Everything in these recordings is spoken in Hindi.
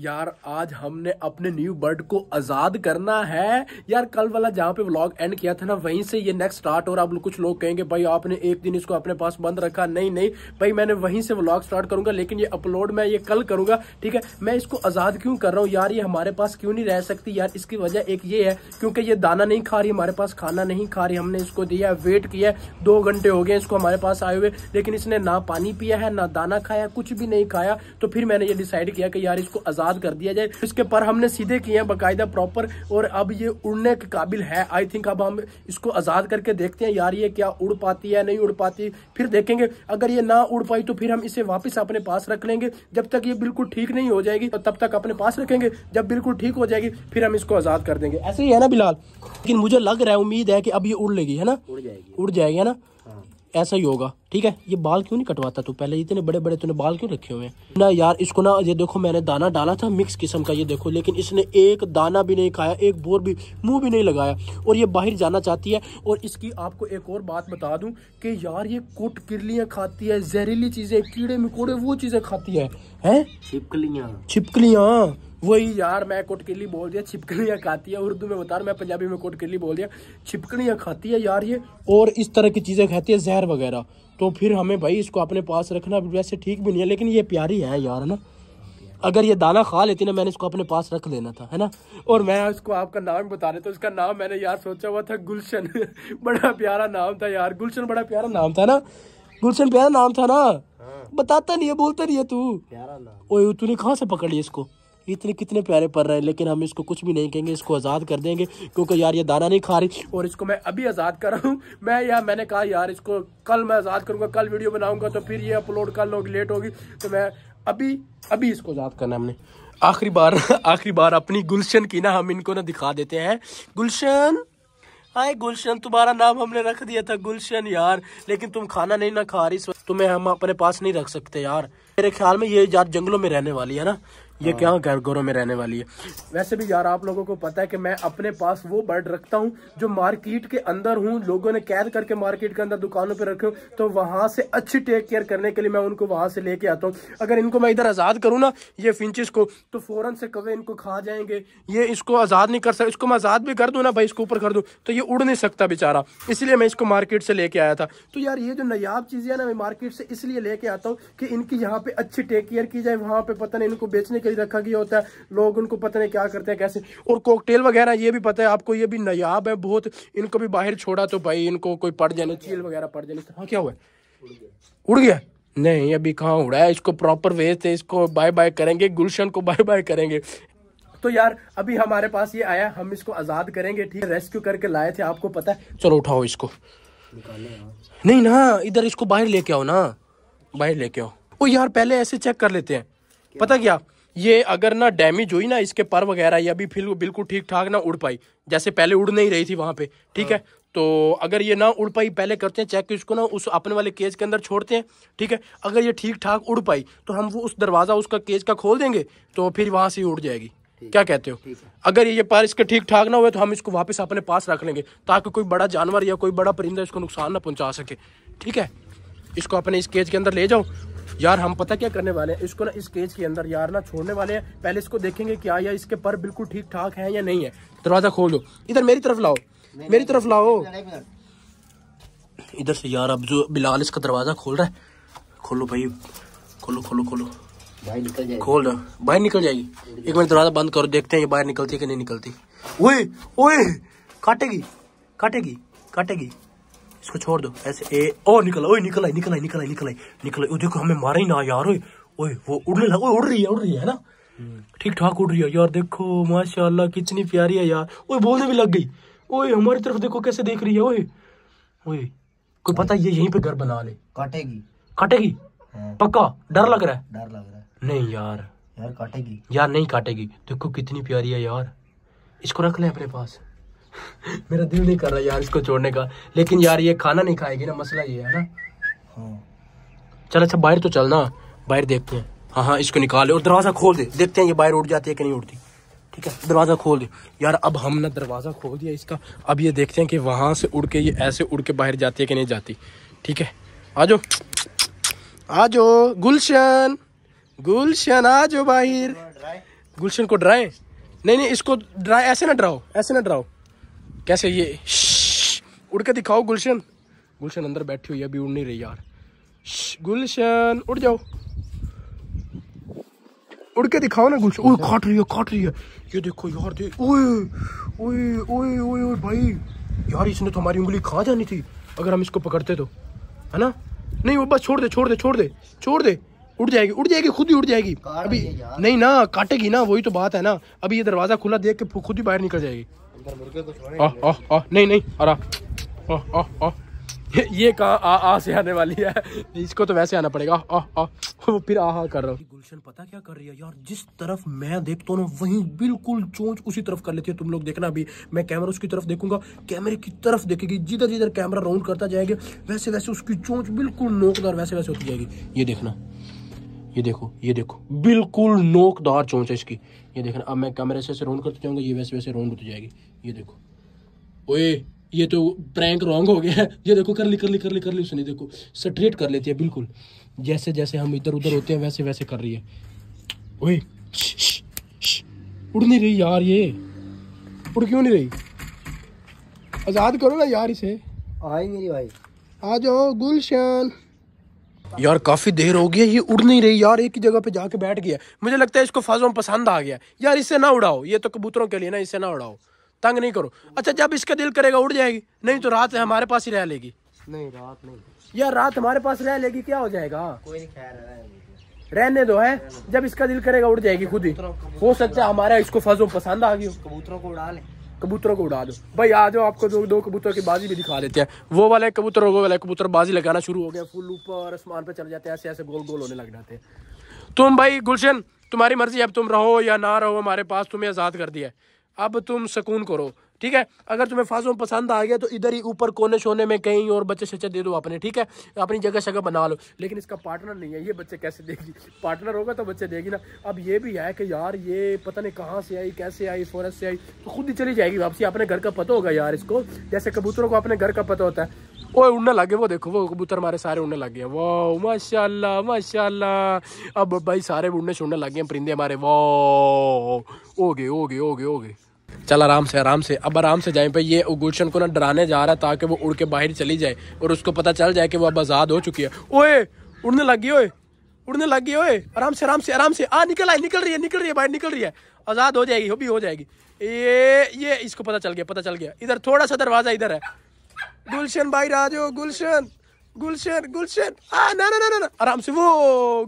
यार आज हमने अपने न्यू बर्ड को आज़ाद करना है यार कल वाला जहाँ पे व्लॉग एंड किया था ना वहीं से ये नेक्स्ट स्टार्ट और अब कुछ लोग कहेंगे भाई आपने एक दिन इसको अपने पास बंद रखा नहीं नहीं भाई मैंने वहीं से व्लॉग स्टार्ट करूंगा लेकिन ये अपलोड मैं ये कल करूंगा ठीक है मैं इसको आज़ाद क्यों कर रहा हूँ यार ये हमारे पास क्यों नहीं रह सकती यार इसकी वजह एक ये है क्योंकि ये दाना नहीं खा रही हमारे पास खाना नहीं खा रही हमने इसको दिया वेट किया दो घंटे हो गए इसको हमारे पास आए हुए लेकिन इसने ना पानी पिया है ना दाना खाया कुछ भी नहीं खाया तो फिर मैंने ये डिसाइड किया कि यार इसको आज़ाद आज़ाद कर दिया जाए इसके पर हमने सीधे किए हैं बाकायदा प्रॉपर और अब ये उड़ने के काबिल है आई थिंक अब हम इसको आज़ाद करके देखते हैं यार ये क्या उड़ पाती है नहीं उड़ पाती फिर देखेंगे अगर ये ना उड़ पाई तो फिर हम इसे वापस अपने पास रख लेंगे जब तक ये बिल्कुल ठीक नहीं हो जाएगी तो तब तक अपने पास रखेंगे जब बिल्कुल ठीक हो जाएगी फिर हम इसको आज़ाद कर देंगे ऐसे ही है ना बिलाल लेकिन मुझे लग रहा है उम्मीद है कि अब ये उड़ लेगी है ना उड़ जाएगी उड़ जाएगी है ना ऐसा ही होगा ठीक है ये बाल क्यों नहीं कटवाता तू पहले इतने बड़े बड़े तूने बाल क्यों रखे हुए हैं ना यार इसको ना ये देखो मैंने दाना डाला था मिक्स किस्म का ये देखो लेकिन इसने एक दाना भी नहीं खाया एक बोर भी मुंह भी नहीं लगाया और ये बाहर जाना चाहती है और इसकी आपको एक और बात बता दूं कि यार ये कुट किरलियाँ खाती है जहरीली चीज़ें कीड़े मकोड़े वो चीज़ें खाती है हैं छिपकलियाँ छिपकलियाँ वही यार मैं कोटकेली बोल दिया छिपकलियाँ खाती है उर्दू में बता रहा मैं पंजाबी में कोटकेली बोल दिया छिपकलियाँ खाती है यार ये और इस तरह की चीज़ें खाती है जहर वगैरह तो फिर हमें भाई इसको अपने पास रखना वैसे ठीक भी नहीं है लेकिन ये प्यारी है यार ना अगर ये दाना खा लेती ना मैंने इसको अपने पास रख लेना था है ना और मैं इसको आपका नाम बता रहे तो इसका नाम मैंने यार सोचा हुआ था गुलशन बड़ा प्यारा नाम था यार गुलशन बड़ा प्यारा नाम था ना गुलशन प्यारा नाम था ना हाँ। बताता नहीं है बोलता नहीं है तू प्यारा नाम ओए तूने कहा से पकड़ लिया इसको इतने कितने प्यारे पड़ रहे हैं लेकिन हम इसको कुछ भी नहीं कहेंगे इसको आज़ाद कर देंगे क्योंकि यार ये दाना नहीं खा रही और इसको मैं अभी आज़ाद कर रहा हूँ मैं यार मैंने कहा यार इसको कल मैं आज़ाद करूँगा कल वीडियो बनाऊँगा तो फिर ये अपलोड कर लोग लेट होगी तो मैं अभी अभी इसको आज़ाद करना हमने आखिरी बार आखिरी बार अपनी गुलशन की ना हम इनको ना दिखा देते हैं गुलशन हाय गुलशन तुम्हारा नाम हमने रख दिया था गुलशन यार लेकिन तुम खाना नहीं ना खा रही तुम्हें हम अपने पास नहीं रख सकते यार मेरे ख्याल में ये यार जंगलों में रहने वाली है ना ये हाँ। क्या घर घरों में रहने वाली है वैसे भी यार आप लोगों को पता है कि मैं अपने पास वो बर्ड रखता हूँ जो मार्केट के अंदर हूँ लोगों ने कैद करके मार्केट के अंदर दुकानों पर रखे हूँ तो वहां से अच्छी टेक केयर करने के लिए मैं उनको वहां से लेके आता हूँ अगर इनको मैं इधर आज़ाद करूँ ना ये फिंचिस को तो फ़ौरन से कवे इनको खा जाएंगे ये इसको आज़ाद नहीं कर सकता इसको मैं आज़ाद भी कर दू ना भाई इसको ऊपर कर दू तो ये उड़ नहीं सकता बेचारा इसलिए मैं इसको मार्केट से लेके आया था तो यार ये जो नयाब चीज़ें ना मैं मार्केट से इसलिए लेके आता हूँ कि इनकी यहाँ पे अच्छी टेक केयर की जाए वहां पे पता नहीं इनको बेचने के ही रखा गया होता है लोग उनको पता नहीं क्या करते हैं कैसे और कॉकटेल वगैरह ये भी पता है आपको ये भी नयाब है बहुत इनको भी बाहर छोड़ा तो भाई इनको कोई पड़ जाने चील वगैरह पड़ जाने हाँ क्या हुआ उड़ गया नहीं अभी कहाँ उड़ा है इसको प्रॉपर वे थे इसको बाय बाय करेंगे गुलशन को बाय बाय करेंगे तो यार अभी हमारे पास ये आया हम इसको आज़ाद करेंगे ठीक है रेस्क्यू करके लाए थे आपको पता है चलो उठाओ इसको नहीं ना इधर इसको बाहर लेके आओ ना बाहर लेके आओ ओ यार पहले ऐसे चेक कर लेते हैं क्या? पता क्या ये अगर ना डैमेज हुई ना इसके पर वगैरह ये अभी फिर बिल्कुल ठीक ठाक ना उड़ पाई जैसे पहले उड़ नहीं रही थी वहाँ पे ठीक है हाँ। तो अगर ये ना उड़ पाई पहले करते हैं चेक इसको ना उस अपने वाले केज के अंदर छोड़ते हैं ठीक है अगर ये ठीक ठाक उड़ पाई तो हम वो उस दरवाज़ा उसका केज का खोल देंगे तो फिर वहाँ से उड़ जाएगी क्या कहते हो अगर ये पार इसके ठीक ठाक ना हुए तो हम इसको वापस अपने पास रख लेंगे ताकि कोई बड़ा जानवर या कोई बड़ा परिंदा इसको नुकसान ना पहुंचा सके ठीक है इसको अपने इस केज के अंदर ले जाओ यार हम पता क्या करने वाले हैं इसको ना इस केज के अंदर यार ना छोड़ने वाले हैं पहले इसको देखेंगे क्या या इसके पर बिल्कुल ठीक ठाक है या नहीं है दरवाजा खोलो इधर मेरी तरफ लाओ मेरी तरफ लाओ इधर से यार अब जो बिलाल इसका दरवाजा खोल रहा है खोलो भाई खोलो खोलो खोलो भाई निकल जाएगी खोल रहा बाहर निकल जाएगी एक मिनट दरवाजा बंद करो देखते हैं ये बाहर निकलती है कि नहीं निकलती ओए ओए काटेगी काटेगी काटेगी इसको छोड़ दो ऐसे ए ओ निकला ओए निकला निकला निकला निकला निकला ओ देखो हमें मारा ही ना यार ओए ओए वो उड़ने लगा उड़ रही है उड़ रही है ना ठीक ठाक उड़ रही है यार देखो माशाल्लाह कितनी प्यारी है यार ओए बोलने भी लग गई ओए हमारी तरफ देखो कैसे देख रही है ओए ओए कोई पता ये यहीं पे घर बना ले काटेगी काटेगी हाँ। पक्का डर लग रहा है डर लग रहा है नहीं यार यार काटेगी यार नहीं काटेगी देखो कितनी प्यारी है यार इसको रख ले अपने पास मेरा दिल नहीं कर रहा यार इसको छोड़ने का लेकिन यार ये खाना नहीं खाएगी ना मसला ये है ना हाँ। चल अच्छा बाहर तो चलना बाहर देखते हैं हाँ हाँ इसको निकाले और दरवाज़ा खोल दे देखते हैं ये बाहर उठ जाती है कि नहीं उठती ठीक है दरवाज़ा खोल दे यार अब हमने दरवाज़ा खोल दिया इसका अब ये देखते हैं कि वहां से उड़ के ये ऐसे उड़ के बाहर जाती है कि नहीं जाती ठीक है आ जाओ आ जाओ गुलशन गुलशन आ जाओ बाहर गुलशन को डराए नहीं नहीं इसको डराए ऐसे ना डराओ ऐसे ना डराओ कैसे ये उड़ के दिखाओ गुलशन गुलशन अंदर बैठी हुई है अभी उड़ नहीं रही यार गुलशन उड़ जाओ उड़ के दिखाओ ना गुलशन ओए काट रही है काट रही है ये देखो यार देख ओए ओए ओए ओए ओए भाई यार इसने तो हमारी उंगली खा जानी थी अगर हम इसको पकड़ते तो है ना नहीं वो बस छोड़ दे छोड़ दे छोड़ दे छोड़ दे उड़ जाएगी उड़ जाएगी खुद ही उड़ जाएगी अभी नहीं ना काटेगी ना वही तो बात है ना अभी ये दरवाज़ा खुला देख के खुद ही बाहर निकल जाएगी तो नहीं नहीं अरे ओह ये, कहा आ आ से आने वाली है इसको तो वैसे आना पड़ेगा आ आ वो फिर आ हा कर रहा हूँ गुलशन पता क्या कर रही है यार जिस तरफ मैं देखता हूँ ना वहीं बिल्कुल चोंच उसी तरफ कर लेती है तुम लोग देखना अभी मैं कैमरा उसकी तरफ देखूंगा कैमरे की तरफ देखेगी जिधर जिधर कैमरा राउंड करता जाएगा वैसे वैसे उसकी चोच बिल्कुल नोकदार वैसे वैसे होती जाएगी ये देखना ये देखो ये देखो बिल्कुल नोकदार चोच है इसकी ये देखना अब मैं कैमरे से राउंड करते जाऊँगा ये वैसे वैसे राउंड होती जाएगी ये देखो ओए ये तो प्रैंक रॉन्ग हो गया है ये देखो कर ली कर ली कर ली कर ली उसने देखो स्ट्रेट कर लेती है बिल्कुल जैसे जैसे हम इधर उधर होते हैं वैसे वैसे कर रही है ओए उड़ नहीं रही यार ये उड़ क्यों नहीं रही आज़ाद करो ना यार इसे आई मेरी भाई आ जाओ गुलशन यार काफ़ी देर हो गई ये उड़ नहीं रही यार एक ही जगह पे जाके बैठ गया मुझे लगता है इसको फाजों पसंद आ गया यार इसे ना उड़ाओ ये तो कबूतरों के लिए ना इसे ना उड़ाओ तंग नहीं करो अच्छा जब इसका दिल करेगा उड़ जाएगी नहीं तो रात हमारे पास ही रह लेगी नहीं रात नहीं यार रात हमारे पास रह लेगी क्या हो जाएगा कोई नहीं खैर रहने दो है जब इसका दिल करेगा उड़ जाएगी खुद ही हो सकता है हमारे इसको फसो पसंद आ गई कबूतरों को उड़ा ले कबूतरों को उड़ा दो भाई आ जाओ आपको दो दो कबूतरों की बाजी भी दिखा देते हैं वो वाले कबूतर वो वाले कबूतर बाजी लगाना शुरू हो गया फुल ऊपर आसमान पे चल जाते हैं ऐसे ऐसे गोल गोल होने लग जाते हैं तुम भाई गुलशन तुम्हारी मर्जी अब तुम रहो या ना रहो हमारे पास तुम्हें आज़ाद कर दिया अब तुम सुकून करो ठीक है अगर तुम्हें फासम पसंद आ गया तो इधर ही ऊपर कोने शोने में कहीं और बच्चे शच्चे दे दो अपने ठीक है अपनी जगह शगह बना लो लेकिन इसका पार्टनर नहीं है ये बच्चे कैसे देगी पार्टनर होगा तो बच्चे देगी ना अब ये भी है कि यार ये पता नहीं कहाँ से आई कैसे आई फॉरेस्ट से आई तो खुद ही चली जाएगी वापसी अपने घर का पता होगा यार इसको जैसे कबूतरों को अपने घर का पता होता है वो उड़ने लगे वो देखो वो कबूतर हमारे सारे उड़ने लग गए वाह माशाल्लाह माशाल्लाह अब भाई सारे उड़ने छोड़ने लग गए परिंदे हमारे वाह हो गए हो गए हो गए हो गए चल आराम से आराम से अब आराम से जाए पे ये गुलशन को ना डराने जा रहा है ताकि वो उड़ के बाहर चली जाए और उसको पता चल जाए कि वो अब आज़ाद हो चुकी है ओए उड़ने लग गई ओए उड़ने लग गई ओए आराम से आराम से आराम से आ निकल आई निकल रही है निकल रही है बाहर निकल रही है आज़ाद हो जाएगी हो भी हो जाएगी ये ये इसको पता चल गया पता चल गया इधर थोड़ा सा दरवाज़ा इधर है गुलशन बाहर आ जाओ गुलशन गुलशन गुलशन आ ना ना ना ना आराम से वो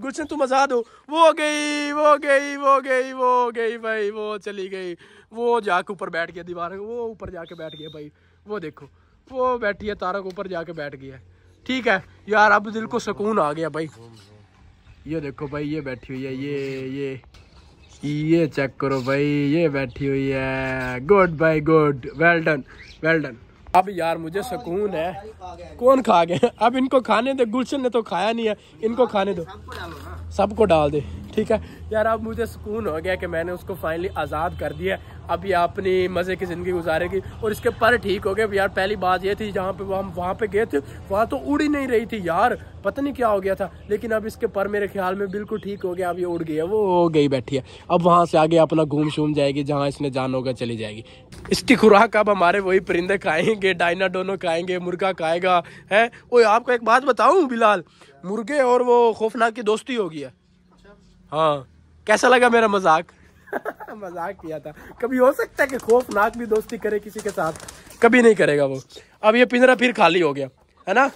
गुलशन तुम आज़ाद हो वो गई वो गई वो गई वो गई भाई वो चली गई वो जाके ऊपर बैठ गया दीवार वो ऊपर जाके बैठ गया भाई वो देखो वो बैठी है तारा के ऊपर जाके बैठ गया ठीक है यार अब दिल को सुकून आ गया भाई ये देखो भाई ये बैठी हुई है ये ये ये चेक करो भाई ये बैठी हुई है good bye good well done well done अब यार मुझे सुकून है कौन खा गया अब इनको खाने दे गुलशन ने तो खाया नहीं है इनको खाने दो सबको डाल दे ठीक है यार अब मुझे सुकून हो गया कि मैंने उसको फाइनली आज़ाद कर दिया अब ये अपनी मज़े की ज़िंदगी गुजारेगी और इसके पर ठीक हो गए यार पहली बात ये थी जहाँ पे हम वहाँ पे गए थे वहाँ तो उड़ ही नहीं रही थी यार पता नहीं क्या हो गया था लेकिन अब इसके पर मेरे ख्याल में बिल्कुल ठीक हो गया अब ये उड़ गई है वो हो गई बैठी है अब वहाँ से आगे अपना घूम शूम जाएगी जहाँ इसने जान होगा चली जाएगी इसकी खुराक अब हमारे वही परिंदे खाएंगे डाइना डोनो खाएंगे मुर्गा खाएगा है वो आपको एक बात बताऊँ बिलाल मुर्गे और वो खौफनाक की दोस्ती होगी है हाँ कैसा लगा मेरा मजाक मजाक किया था कभी हो सकता है कि खौफनाक भी दोस्ती करे किसी के साथ कभी नहीं करेगा वो अब ये पिंजरा फिर खाली हो गया है ना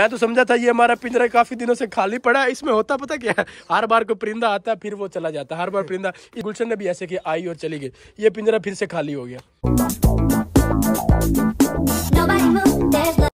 मैं तो समझा था ये हमारा पिंजरा काफी दिनों से खाली पड़ा है इसमें होता पता क्या है हर बार को परिंदा आता है फिर वो चला जाता है हर बार परिंदा गुलशन ने भी ऐसे किया आई और चली गई ये पिंजरा फिर से खाली हो गया